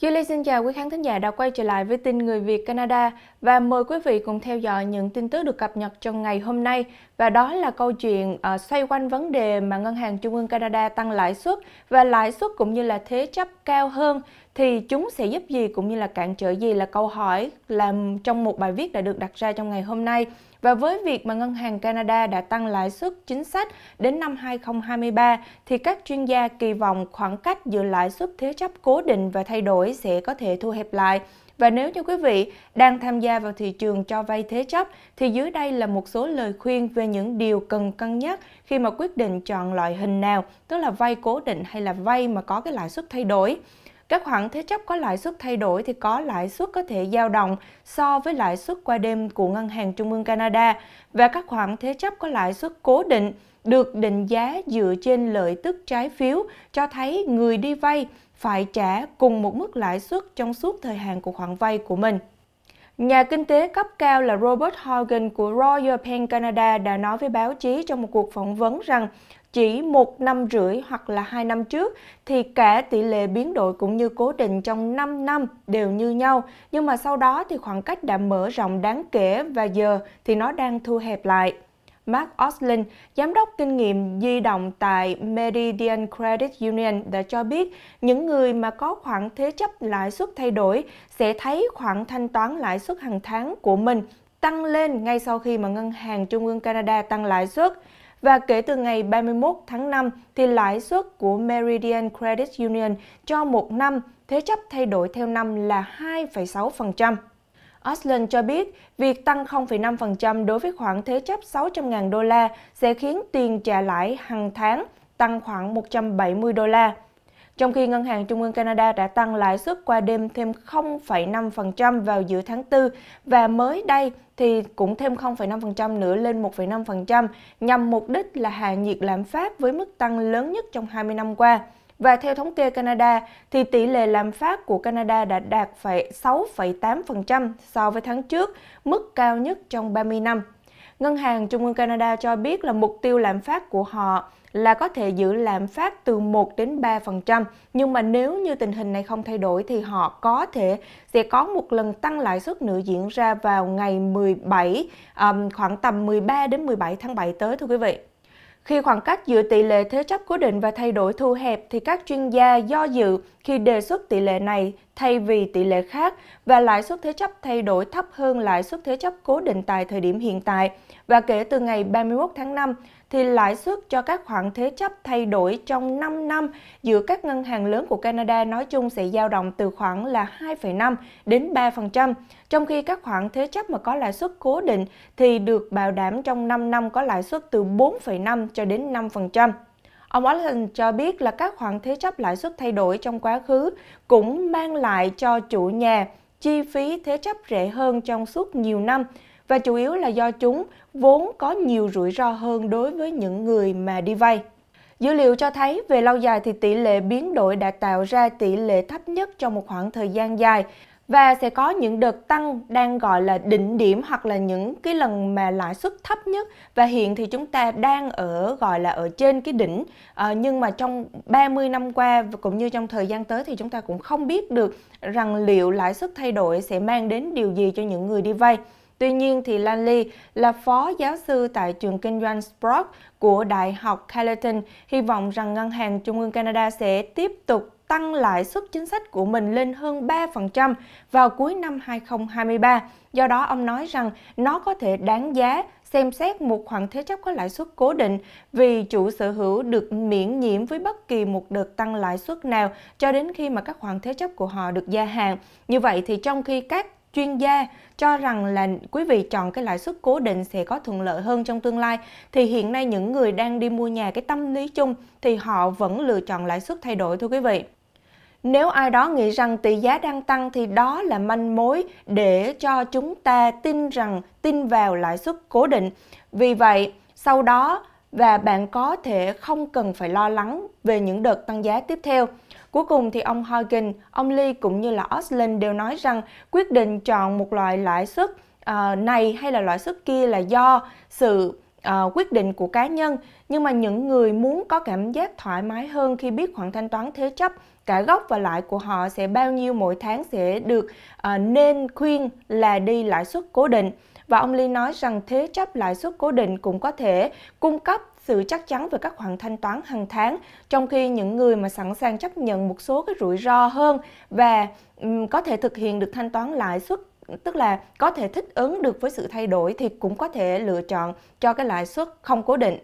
Julie xin chào quý khán thính giả đã quay trở lại với tin Người Việt Canada và mời quý vị cùng theo dõi những tin tức được cập nhật trong ngày hôm nay và đó là câu chuyện uh, xoay quanh vấn đề mà Ngân hàng Trung ương Canada tăng lãi suất và lãi suất cũng như là thế chấp cao hơn thì chúng sẽ giúp gì cũng như là cản trở gì là câu hỏi làm trong một bài viết đã được đặt ra trong ngày hôm nay. Và với việc mà Ngân hàng Canada đã tăng lãi suất chính sách đến năm 2023, thì các chuyên gia kỳ vọng khoảng cách giữa lãi suất thế chấp cố định và thay đổi sẽ có thể thu hẹp lại. Và nếu như quý vị đang tham gia vào thị trường cho vay thế chấp, thì dưới đây là một số lời khuyên về những điều cần cân nhắc khi mà quyết định chọn loại hình nào, tức là vay cố định hay là vay mà có cái lãi suất thay đổi. Các khoản thế chấp có lãi suất thay đổi thì có lãi suất có thể dao động so với lãi suất qua đêm của Ngân hàng Trung ương Canada và các khoản thế chấp có lãi suất cố định được định giá dựa trên lợi tức trái phiếu cho thấy người đi vay phải trả cùng một mức lãi suất trong suốt thời hạn của khoản vay của mình. Nhà kinh tế cấp cao là Robert Hogan của Royal Bank Canada đã nói với báo chí trong một cuộc phỏng vấn rằng chỉ một năm rưỡi hoặc là hai năm trước thì cả tỷ lệ biến đổi cũng như cố định trong 5 năm đều như nhau, nhưng mà sau đó thì khoảng cách đã mở rộng đáng kể và giờ thì nó đang thu hẹp lại. Mark Oslin, giám đốc kinh nghiệm di động tại Meridian Credit Union đã cho biết những người mà có khoản thế chấp lãi suất thay đổi sẽ thấy khoản thanh toán lãi suất hàng tháng của mình tăng lên ngay sau khi mà ngân hàng trung ương Canada tăng lãi suất và kể từ ngày 31 tháng 5 thì lãi suất của Meridian Credit Union cho một năm thế chấp thay đổi theo năm là 2,6%. Osland cho biết việc tăng 0,5% đối với khoản thế chấp 600.000 đô la sẽ khiến tiền trả lãi hàng tháng tăng khoảng 170 đô la trong khi Ngân hàng Trung ương Canada đã tăng lãi suất qua đêm thêm 0,5% vào giữa tháng 4 và mới đây thì cũng thêm 0,5% nữa lên 1,5% nhằm mục đích là hạ nhiệt lạm phát với mức tăng lớn nhất trong 20 năm qua. Và theo thống kê Canada thì tỷ lệ lạm phát của Canada đã đạt 6,8% so với tháng trước, mức cao nhất trong 30 năm. Ngân hàng Trung ương Canada cho biết là mục tiêu lạm phát của họ là có thể giữ lạm phát từ 1 đến 3%, nhưng mà nếu như tình hình này không thay đổi thì họ có thể sẽ có một lần tăng lãi suất nữa diễn ra vào ngày 17 um, khoảng tầm 13 đến 17 tháng 7 tới thưa quý vị. Khi khoảng cách giữa tỷ lệ thế chấp cố định và thay đổi thu hẹp thì các chuyên gia do dự khi đề xuất tỷ lệ này thay vì tỷ lệ khác và lãi suất thế chấp thay đổi thấp hơn lãi suất thế chấp cố định tại thời điểm hiện tại. Và kể từ ngày 31 tháng 5, thì lãi suất cho các khoản thế chấp thay đổi trong 5 năm giữa các ngân hàng lớn của Canada nói chung sẽ dao động từ khoảng là 2,5 đến 3%, trong khi các khoản thế chấp mà có lãi suất cố định thì được bảo đảm trong 5 năm có lãi suất từ 4,5 cho đến 5%. Ông Watson cho biết là các khoản thế chấp lãi suất thay đổi trong quá khứ cũng mang lại cho chủ nhà chi phí thế chấp rẻ hơn trong suốt nhiều năm và chủ yếu là do chúng vốn có nhiều rủi ro hơn đối với những người mà đi vay. Dữ liệu cho thấy về lâu dài thì tỷ lệ biến đổi đã tạo ra tỷ lệ thấp nhất trong một khoảng thời gian dài và sẽ có những đợt tăng đang gọi là đỉnh điểm hoặc là những cái lần mà lãi suất thấp nhất và hiện thì chúng ta đang ở gọi là ở trên cái đỉnh à, nhưng mà trong 30 năm qua và cũng như trong thời gian tới thì chúng ta cũng không biết được rằng liệu lãi suất thay đổi sẽ mang đến điều gì cho những người đi vay. Tuy nhiên thì Lan Lee là phó giáo sư tại trường kinh doanh Sprott của Đại học Carleton hy vọng rằng Ngân hàng Trung ương Canada sẽ tiếp tục tăng lãi suất chính sách của mình lên hơn 3% vào cuối năm 2023. Do đó, ông nói rằng nó có thể đáng giá xem xét một khoản thế chấp có lãi suất cố định vì chủ sở hữu được miễn nhiễm với bất kỳ một đợt tăng lãi suất nào cho đến khi mà các khoản thế chấp của họ được gia hạn. Như vậy thì trong khi các chuyên gia cho rằng là quý vị chọn cái lãi suất cố định sẽ có thuận lợi hơn trong tương lai thì hiện nay những người đang đi mua nhà cái tâm lý chung thì họ vẫn lựa chọn lãi suất thay đổi thưa quý vị. Nếu ai đó nghĩ rằng tỷ giá đang tăng thì đó là manh mối để cho chúng ta tin rằng tin vào lãi suất cố định. Vì vậy, sau đó và bạn có thể không cần phải lo lắng về những đợt tăng giá tiếp theo. Cuối cùng thì ông Hogan, ông Lee cũng như là Oslin đều nói rằng quyết định chọn một loại lãi suất uh, này hay là lãi suất kia là do sự uh, quyết định của cá nhân nhưng mà những người muốn có cảm giác thoải mái hơn khi biết khoản thanh toán thế chấp cả gốc và lãi của họ sẽ bao nhiêu mỗi tháng sẽ được uh, nên khuyên là đi lãi suất cố định và ông Lee nói rằng thế chấp lãi suất cố định cũng có thể cung cấp sự chắc chắn về các khoản thanh toán hàng tháng, trong khi những người mà sẵn sàng chấp nhận một số cái rủi ro hơn và có thể thực hiện được thanh toán lãi suất tức là có thể thích ứng được với sự thay đổi thì cũng có thể lựa chọn cho cái lãi suất không cố định.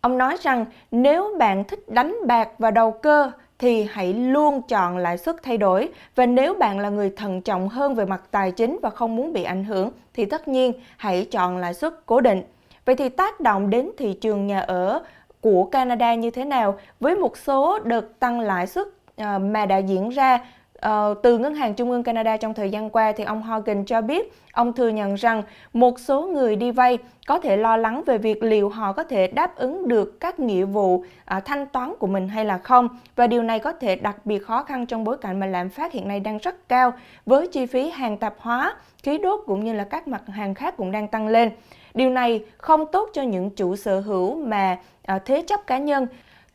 Ông nói rằng nếu bạn thích đánh bạc và đầu cơ thì hãy luôn chọn lãi suất thay đổi và nếu bạn là người thận trọng hơn về mặt tài chính và không muốn bị ảnh hưởng thì tất nhiên hãy chọn lãi suất cố định. Vậy thì tác động đến thị trường nhà ở của Canada như thế nào với một số đợt tăng lãi suất ờ, mà đã diễn ra ờ, từ Ngân hàng Trung ương Canada trong thời gian qua thì ông Hogan cho biết ông thừa nhận rằng một số người đi vay có thể lo lắng về việc liệu họ có thể đáp ứng được các nghĩa vụ à, thanh toán của mình hay là không và điều này có thể đặc biệt khó khăn trong bối cảnh mà lạm phát hiện nay đang rất cao với chi phí hàng tạp hóa, khí đốt cũng như là các mặt hàng khác cũng đang tăng lên. Điều này không tốt cho những chủ sở hữu mà à, thế chấp cá nhân.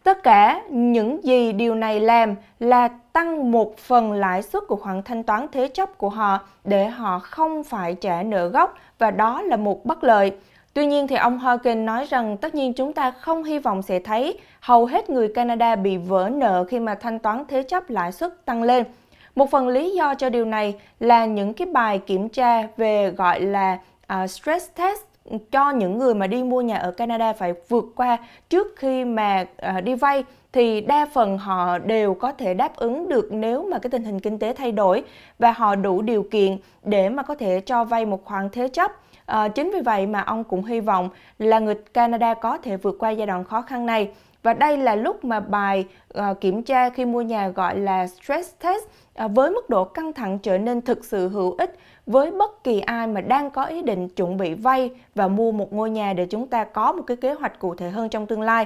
Tất cả những gì điều này làm là tăng một phần lãi suất của khoản thanh toán thế chấp của họ để họ không phải trả nợ gốc và đó là một bất lợi. Tuy nhiên thì ông Hogan nói rằng tất nhiên chúng ta không hy vọng sẽ thấy hầu hết người Canada bị vỡ nợ khi mà thanh toán thế chấp lãi suất tăng lên. Một phần lý do cho điều này là những cái bài kiểm tra về gọi là uh, stress test cho những người mà đi mua nhà ở Canada phải vượt qua trước khi mà à, đi vay thì đa phần họ đều có thể đáp ứng được nếu mà cái tình hình kinh tế thay đổi và họ đủ điều kiện để mà có thể cho vay một khoản thế chấp. À, chính vì vậy mà ông cũng hy vọng là người Canada có thể vượt qua giai đoạn khó khăn này. Và đây là lúc mà bài uh, kiểm tra khi mua nhà gọi là stress test uh, với mức độ căng thẳng trở nên thực sự hữu ích với bất kỳ ai mà đang có ý định chuẩn bị vay và mua một ngôi nhà để chúng ta có một cái kế hoạch cụ thể hơn trong tương lai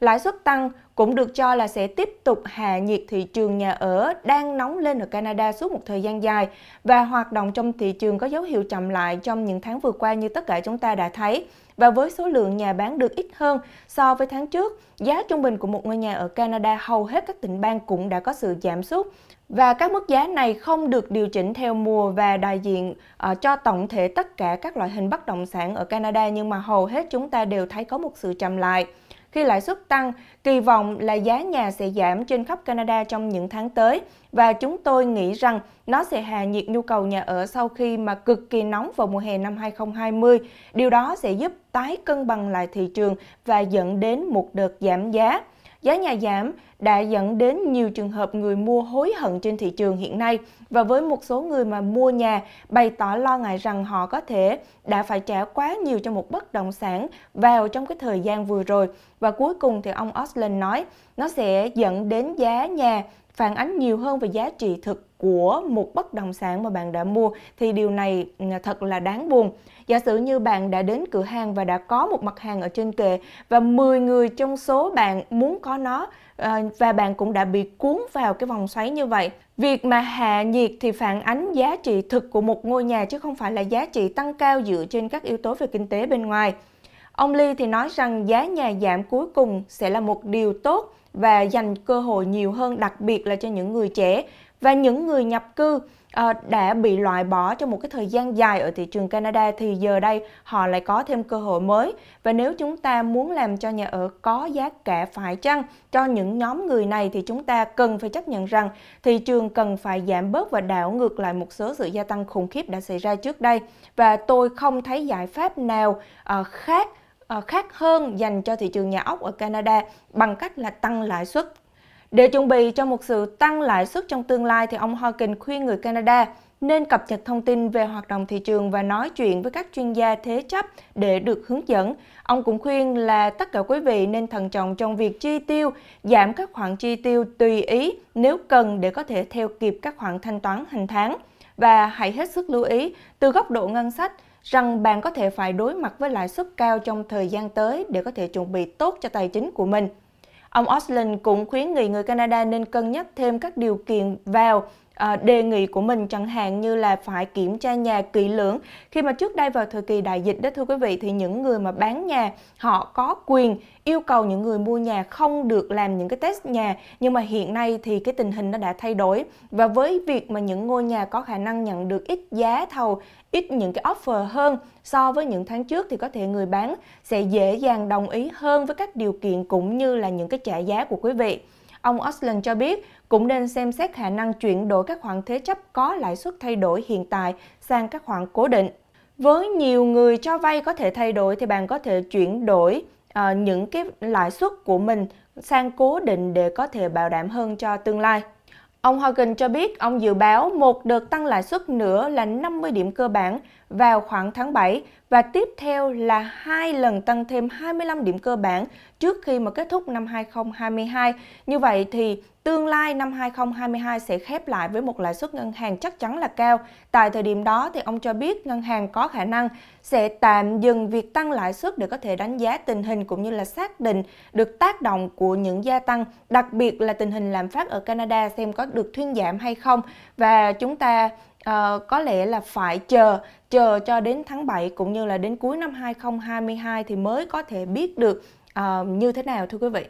lãi suất tăng cũng được cho là sẽ tiếp tục hạ nhiệt thị trường nhà ở đang nóng lên ở Canada suốt một thời gian dài và hoạt động trong thị trường có dấu hiệu chậm lại trong những tháng vừa qua như tất cả chúng ta đã thấy. Và với số lượng nhà bán được ít hơn so với tháng trước, giá trung bình của một ngôi nhà ở Canada hầu hết các tỉnh bang cũng đã có sự giảm sút. Và các mức giá này không được điều chỉnh theo mùa và đại diện ờ, cho tổng thể tất cả các loại hình bất động sản ở Canada nhưng mà hầu hết chúng ta đều thấy có một sự chậm lại khi lãi suất tăng, kỳ vọng là giá nhà sẽ giảm trên khắp Canada trong những tháng tới và chúng tôi nghĩ rằng nó sẽ hạ nhiệt nhu cầu nhà ở sau khi mà cực kỳ nóng vào mùa hè năm 2020. Điều đó sẽ giúp tái cân bằng lại thị trường và dẫn đến một đợt giảm giá. Giá nhà giảm đã dẫn đến nhiều trường hợp người mua hối hận trên thị trường hiện nay và với một số người mà mua nhà bày tỏ lo ngại rằng họ có thể đã phải trả quá nhiều cho một bất động sản vào trong cái thời gian vừa rồi và cuối cùng thì ông Osland nói nó sẽ dẫn đến giá nhà phản ánh nhiều hơn về giá trị thực của một bất động sản mà bạn đã mua thì điều này ừ, thật là đáng buồn. Giả sử như bạn đã đến cửa hàng và đã có một mặt hàng ở trên kệ và 10 người trong số bạn muốn có nó ờ, và bạn cũng đã bị cuốn vào cái vòng xoáy như vậy. Việc mà hạ nhiệt thì phản ánh giá trị thực của một ngôi nhà chứ không phải là giá trị tăng cao dựa trên các yếu tố về kinh tế bên ngoài. Ông Lee thì nói rằng giá nhà giảm cuối cùng sẽ là một điều tốt và dành cơ hội nhiều hơn đặc biệt là cho những người trẻ và những người nhập cư Ờ, đã bị loại bỏ trong một cái thời gian dài ở thị trường Canada thì giờ đây họ lại có thêm cơ hội mới và nếu chúng ta muốn làm cho nhà ở có giá cả phải chăng cho những nhóm người này thì chúng ta cần phải chấp nhận rằng thị trường cần phải giảm bớt và đảo ngược lại một số sự gia tăng khủng khiếp đã xảy ra trước đây và tôi không thấy giải pháp nào ờ, khác ờ, khác hơn dành cho thị trường nhà ốc ở Canada bằng cách là tăng lãi suất để chuẩn bị cho một sự tăng lãi suất trong tương lai thì ông Hawking khuyên người Canada nên cập nhật thông tin về hoạt động thị trường và nói chuyện với các chuyên gia thế chấp để được hướng dẫn. Ông cũng khuyên là tất cả quý vị nên thận trọng trong việc chi tiêu, giảm các khoản chi tiêu tùy ý nếu cần để có thể theo kịp các khoản thanh toán hàng tháng. Và hãy hết sức lưu ý từ góc độ ngân sách rằng bạn có thể phải đối mặt với lãi suất cao trong thời gian tới để có thể chuẩn bị tốt cho tài chính của mình. Ông Oslin cũng khuyến nghị người Canada nên cân nhắc thêm các điều kiện vào À, đề nghị của mình chẳng hạn như là phải kiểm tra nhà kỹ lưỡng khi mà trước đây vào thời kỳ đại dịch đó thưa quý vị thì những người mà bán nhà họ có quyền yêu cầu những người mua nhà không được làm những cái test nhà nhưng mà hiện nay thì cái tình hình nó đã thay đổi và với việc mà những ngôi nhà có khả năng nhận được ít giá thầu ít những cái offer hơn so với những tháng trước thì có thể người bán sẽ dễ dàng đồng ý hơn với các điều kiện cũng như là những cái trả giá của quý vị Ông Osland cho biết cũng nên xem xét khả năng chuyển đổi các khoản thế chấp có lãi suất thay đổi hiện tại sang các khoản cố định. Với nhiều người cho vay có thể thay đổi thì bạn có thể chuyển đổi uh, những cái lãi suất của mình sang cố định để có thể bảo đảm hơn cho tương lai. Ông Hogan cho biết ông dự báo một đợt tăng lãi suất nữa là 50 điểm cơ bản vào khoảng tháng 7 và tiếp theo là hai lần tăng thêm 25 điểm cơ bản trước khi mà kết thúc năm 2022. Như vậy thì tương lai năm 2022 sẽ khép lại với một lãi suất ngân hàng chắc chắn là cao. Tại thời điểm đó thì ông cho biết ngân hàng có khả năng sẽ tạm dừng việc tăng lãi suất để có thể đánh giá tình hình cũng như là xác định được tác động của những gia tăng, đặc biệt là tình hình lạm phát ở Canada xem có được thuyên giảm hay không và chúng ta uh, có lẽ là phải chờ chờ cho đến tháng 7 cũng như là đến cuối năm 2022 thì mới có thể biết được uh, như thế nào thưa quý vị.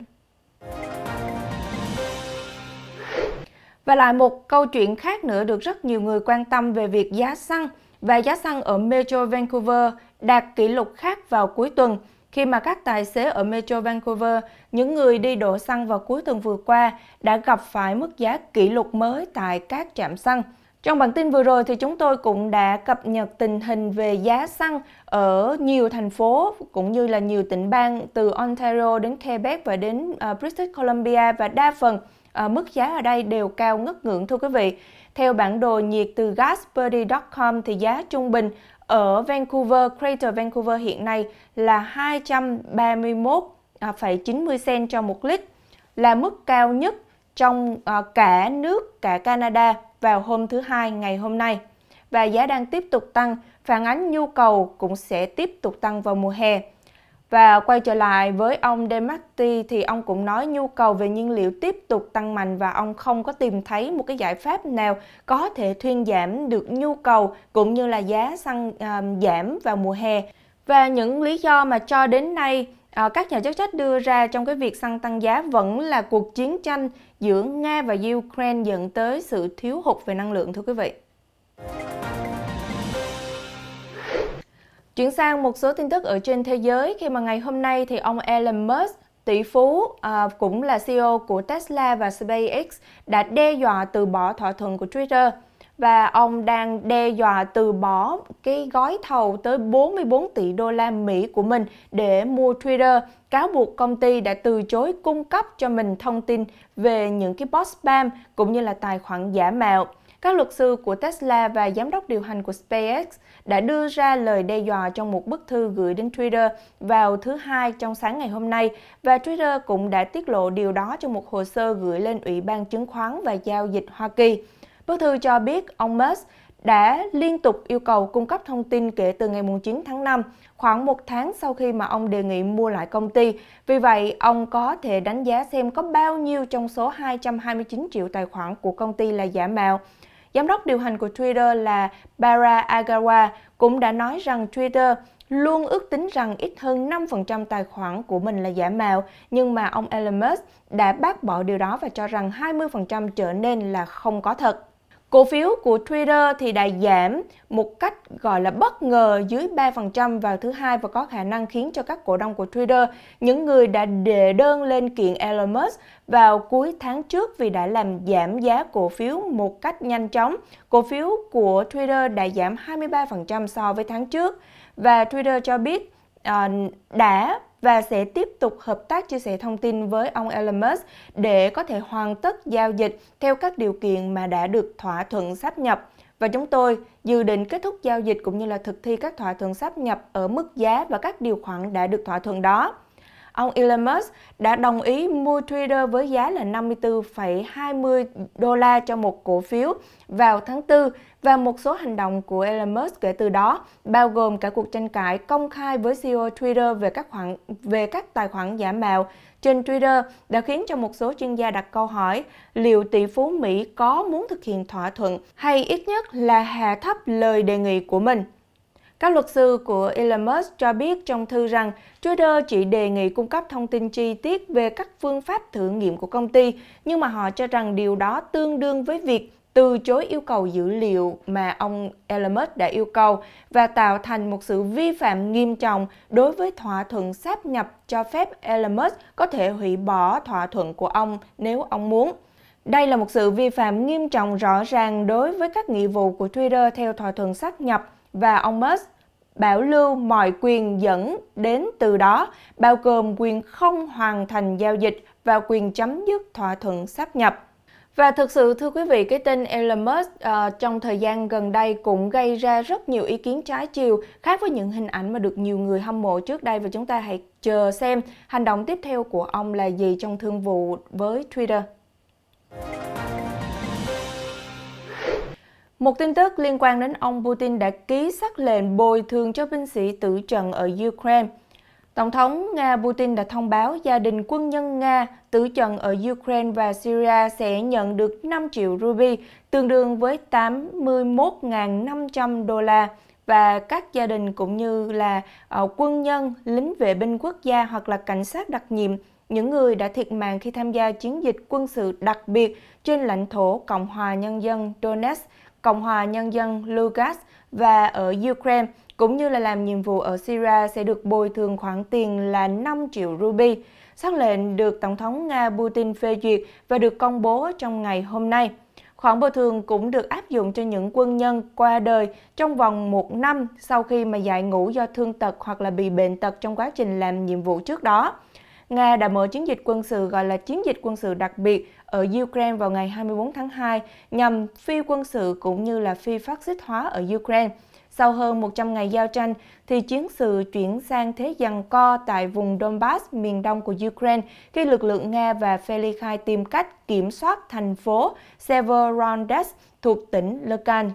Và lại một câu chuyện khác nữa được rất nhiều người quan tâm về việc giá xăng và giá xăng ở Metro Vancouver đạt kỷ lục khác vào cuối tuần khi mà các tài xế ở Metro Vancouver, những người đi đổ xăng vào cuối tuần vừa qua đã gặp phải mức giá kỷ lục mới tại các trạm xăng. Trong bản tin vừa rồi thì chúng tôi cũng đã cập nhật tình hình về giá xăng ở nhiều thành phố cũng như là nhiều tỉnh bang từ Ontario đến Quebec và đến uh, British Columbia và đa phần uh, mức giá ở đây đều cao ngất ngưỡng thưa quý vị. Theo bản đồ nhiệt từ gasperdy.com thì giá trung bình ở Vancouver, Crater Vancouver hiện nay là 231,90 cent cho một lít là mức cao nhất trong uh, cả nước cả Canada vào hôm thứ Hai ngày hôm nay. Và giá đang tiếp tục tăng, phản ánh nhu cầu cũng sẽ tiếp tục tăng vào mùa hè. Và quay trở lại với ông Demarty thì ông cũng nói nhu cầu về nhiên liệu tiếp tục tăng mạnh và ông không có tìm thấy một cái giải pháp nào có thể thuyên giảm được nhu cầu cũng như là giá xăng uh, giảm vào mùa hè. Và những lý do mà cho đến nay à, các nhà chức trách đưa ra trong cái việc xăng tăng giá vẫn là cuộc chiến tranh giữa Nga và Ukraine dẫn tới sự thiếu hụt về năng lượng thưa quý vị. Chuyển sang một số tin tức ở trên thế giới khi mà ngày hôm nay thì ông Elon Musk Tỷ phú à, cũng là CEO của Tesla và SpaceX đã đe dọa từ bỏ thỏa thuận của Twitter và ông đang đe dọa từ bỏ cái gói thầu tới 44 tỷ đô la Mỹ của mình để mua Twitter, cáo buộc công ty đã từ chối cung cấp cho mình thông tin về những cái bot spam cũng như là tài khoản giả mạo. Các luật sư của Tesla và giám đốc điều hành của SpaceX đã đưa ra lời đe dọa trong một bức thư gửi đến Twitter vào thứ Hai trong sáng ngày hôm nay và Twitter cũng đã tiết lộ điều đó trong một hồ sơ gửi lên Ủy ban Chứng khoán và Giao dịch Hoa Kỳ. Bức thư cho biết ông Musk đã liên tục yêu cầu cung cấp thông tin kể từ ngày 9 tháng 5, khoảng một tháng sau khi mà ông đề nghị mua lại công ty. Vì vậy, ông có thể đánh giá xem có bao nhiêu trong số 229 triệu tài khoản của công ty là giả mạo. Giám đốc điều hành của Twitter là Bara Agarwa cũng đã nói rằng Twitter luôn ước tính rằng ít hơn 5% tài khoản của mình là giả mạo, nhưng mà ông Elon Musk đã bác bỏ điều đó và cho rằng 20% trở nên là không có thật. Cổ phiếu của Twitter thì đã giảm một cách gọi là bất ngờ dưới 3% vào thứ hai và có khả năng khiến cho các cổ đông của Twitter, những người đã đệ đơn lên kiện Elon Musk vào cuối tháng trước vì đã làm giảm giá cổ phiếu một cách nhanh chóng. Cổ phiếu của Twitter đã giảm 23% so với tháng trước và Twitter cho biết uh, đã và sẽ tiếp tục hợp tác chia sẻ thông tin với ông Elon Musk để có thể hoàn tất giao dịch theo các điều kiện mà đã được thỏa thuận sáp nhập. Và chúng tôi dự định kết thúc giao dịch cũng như là thực thi các thỏa thuận sáp nhập ở mức giá và các điều khoản đã được thỏa thuận đó ông Elon Musk đã đồng ý mua Twitter với giá là 54,20 đô la cho một cổ phiếu vào tháng 4 và một số hành động của Elon Musk kể từ đó, bao gồm cả cuộc tranh cãi công khai với CEO Twitter về các khoản về các tài khoản giả mạo trên Twitter đã khiến cho một số chuyên gia đặt câu hỏi liệu tỷ phú Mỹ có muốn thực hiện thỏa thuận hay ít nhất là hạ thấp lời đề nghị của mình. Các luật sư của Elon Musk cho biết trong thư rằng Twitter chỉ đề nghị cung cấp thông tin chi tiết về các phương pháp thử nghiệm của công ty, nhưng mà họ cho rằng điều đó tương đương với việc từ chối yêu cầu dữ liệu mà ông Elon Musk đã yêu cầu và tạo thành một sự vi phạm nghiêm trọng đối với thỏa thuận sáp nhập cho phép Elon Musk có thể hủy bỏ thỏa thuận của ông nếu ông muốn. Đây là một sự vi phạm nghiêm trọng rõ ràng đối với các nghĩa vụ của Twitter theo thỏa thuận sáp nhập và ông Musk bảo lưu mọi quyền dẫn đến từ đó, bao gồm quyền không hoàn thành giao dịch và quyền chấm dứt thỏa thuận sáp nhập. Và thực sự thưa quý vị, cái tên Elon Musk uh, trong thời gian gần đây cũng gây ra rất nhiều ý kiến trái chiều, khác với những hình ảnh mà được nhiều người hâm mộ trước đây và chúng ta hãy chờ xem hành động tiếp theo của ông là gì trong thương vụ với Twitter. Một tin tức liên quan đến ông Putin đã ký sắc lệnh bồi thường cho binh sĩ tử trận ở Ukraine. Tổng thống Nga Putin đã thông báo gia đình quân nhân Nga tử trận ở Ukraine và Syria sẽ nhận được 5 triệu ruby, tương đương với 81.500 đô la và các gia đình cũng như là ờ, quân nhân, lính vệ binh quốc gia hoặc là cảnh sát đặc nhiệm, những người đã thiệt mạng khi tham gia chiến dịch quân sự đặc biệt trên lãnh thổ Cộng hòa Nhân dân Donetsk Cộng hòa Nhân dân Lugansk và ở Ukraine, cũng như là làm nhiệm vụ ở Syria sẽ được bồi thường khoản tiền là 5 triệu ruby. Xác lệnh được Tổng thống Nga Putin phê duyệt và được công bố trong ngày hôm nay. Khoản bồi thường cũng được áp dụng cho những quân nhân qua đời trong vòng một năm sau khi mà giải ngũ do thương tật hoặc là bị bệnh tật trong quá trình làm nhiệm vụ trước đó. Nga đã mở chiến dịch quân sự gọi là chiến dịch quân sự đặc biệt ở Ukraine vào ngày 24 tháng 2 nhằm phi quân sự cũng như là phi phát xít hóa ở Ukraine. Sau hơn 100 ngày giao tranh, thì chiến sự chuyển sang thế giằng co tại vùng Donbass miền đông của Ukraine khi lực lượng Nga và khai tìm cách kiểm soát thành phố Severodonetsk thuộc tỉnh Lugansk.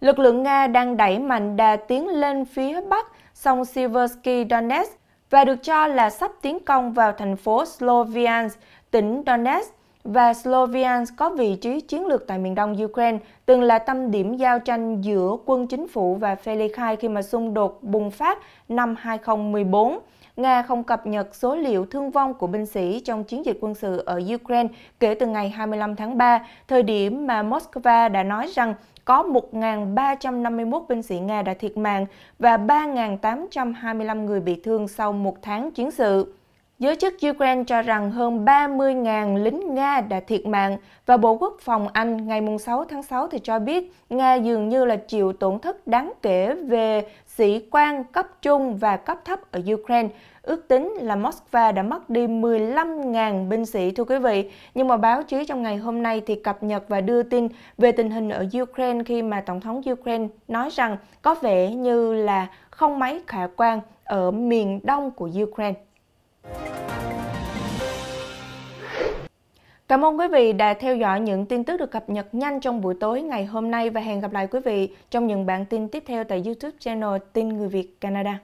Lực lượng Nga đang đẩy mạnh đà tiến lên phía bắc sông Siversky Donetsk và được cho là sắp tiến công vào thành phố Sloviansk, tỉnh Donetsk và Sloviansk có vị trí chiến lược tại miền đông Ukraine, từng là tâm điểm giao tranh giữa quân chính phủ và phe ly khai khi mà xung đột bùng phát năm 2014. Nga không cập nhật số liệu thương vong của binh sĩ trong chiến dịch quân sự ở Ukraine kể từ ngày 25 tháng 3, thời điểm mà Moscow đã nói rằng có 1.351 binh sĩ Nga đã thiệt mạng và 3.825 người bị thương sau một tháng chiến sự. Giới chức Ukraine cho rằng hơn 30.000 lính Nga đã thiệt mạng và Bộ Quốc phòng Anh ngày 6 tháng 6 thì cho biết Nga dường như là chịu tổn thất đáng kể về sĩ quan cấp trung và cấp thấp ở Ukraine. Ước tính là Moscow đã mất đi 15.000 binh sĩ thưa quý vị. Nhưng mà báo chí trong ngày hôm nay thì cập nhật và đưa tin về tình hình ở Ukraine khi mà Tổng thống Ukraine nói rằng có vẻ như là không mấy khả quan ở miền đông của Ukraine. Cảm ơn quý vị đã theo dõi những tin tức được cập nhật nhanh trong buổi tối ngày hôm nay và hẹn gặp lại quý vị trong những bản tin tiếp theo tại YouTube channel Tin Người Việt Canada.